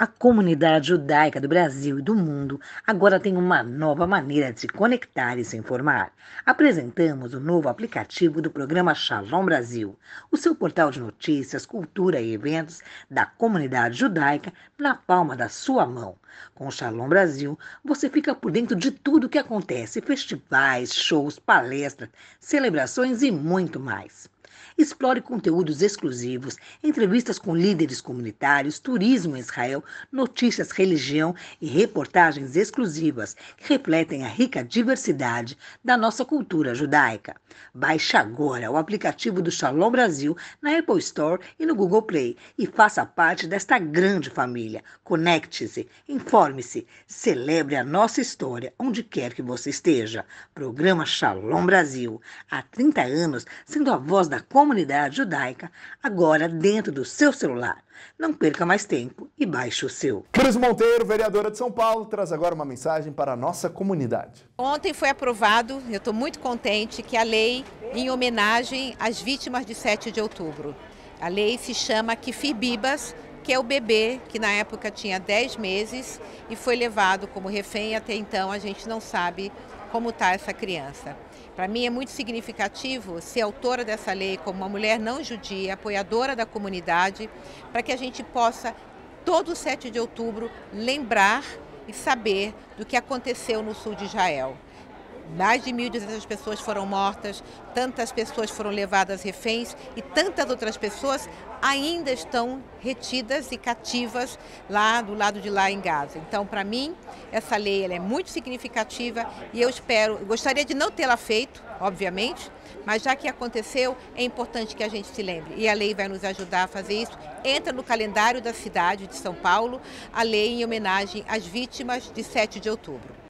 A comunidade judaica do Brasil e do mundo agora tem uma nova maneira de se conectar e se informar. Apresentamos o novo aplicativo do programa Shalom Brasil, o seu portal de notícias, cultura e eventos da comunidade judaica na palma da sua mão. Com o Shalom Brasil, você fica por dentro de tudo o que acontece: festivais, shows, palestras, celebrações e muito mais. Explore conteúdos exclusivos, entrevistas com líderes comunitários, turismo em Israel, notícias, religião e reportagens exclusivas que refletem a rica diversidade da nossa cultura judaica. Baixe agora o aplicativo do Shalom Brasil na Apple Store e no Google Play e faça parte desta grande família. Conecte-se, informe-se, celebre a nossa história onde quer que você esteja. Programa Shalom Brasil, há 30 anos sendo a voz da comunidade judaica, agora dentro do seu celular. Não perca mais tempo e baixe o seu. Cris Monteiro, vereadora de São Paulo, traz agora uma mensagem para a nossa comunidade. Ontem foi aprovado, eu estou muito contente, que a lei em homenagem às vítimas de 7 de outubro. A lei se chama Bibas, que é o bebê que na época tinha 10 meses e foi levado como refém. Até então a gente não sabe como está essa criança. Para mim é muito significativo ser autora dessa lei como uma mulher não judia, apoiadora da comunidade, para que a gente possa, todo 7 de outubro, lembrar e saber do que aconteceu no sul de Israel. Mais de 1.200 pessoas foram mortas, tantas pessoas foram levadas reféns e tantas outras pessoas ainda estão retidas e cativas lá do lado de lá em Gaza. Então, para mim, essa lei é muito significativa e eu espero, gostaria de não tê-la feito, obviamente, mas já que aconteceu, é importante que a gente se lembre. E a lei vai nos ajudar a fazer isso. Entra no calendário da cidade de São Paulo a lei em homenagem às vítimas de 7 de outubro.